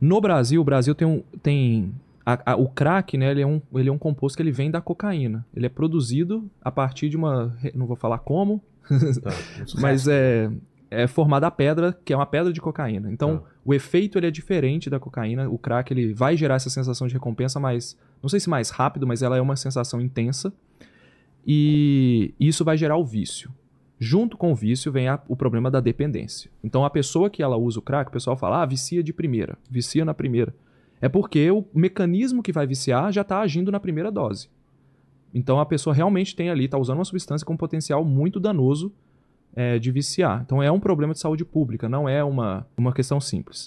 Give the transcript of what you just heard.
No Brasil, o Brasil tem, um, tem a, a, o crack, né, ele é, um, ele é um composto que ele vem da cocaína. Ele é produzido a partir de uma, não vou falar como, tá, mas é, é formada a pedra, que é uma pedra de cocaína. Então, tá. o efeito ele é diferente da cocaína. O crack ele vai gerar essa sensação de recompensa, mas não sei se mais rápido, mas ela é uma sensação intensa. E isso vai gerar o vício. Junto com o vício vem a, o problema da dependência. Então a pessoa que ela usa o crack, o pessoal fala, ah, vicia de primeira, vicia na primeira. É porque o mecanismo que vai viciar já está agindo na primeira dose. Então a pessoa realmente tem ali, está usando uma substância com um potencial muito danoso é, de viciar. Então é um problema de saúde pública, não é uma, uma questão simples.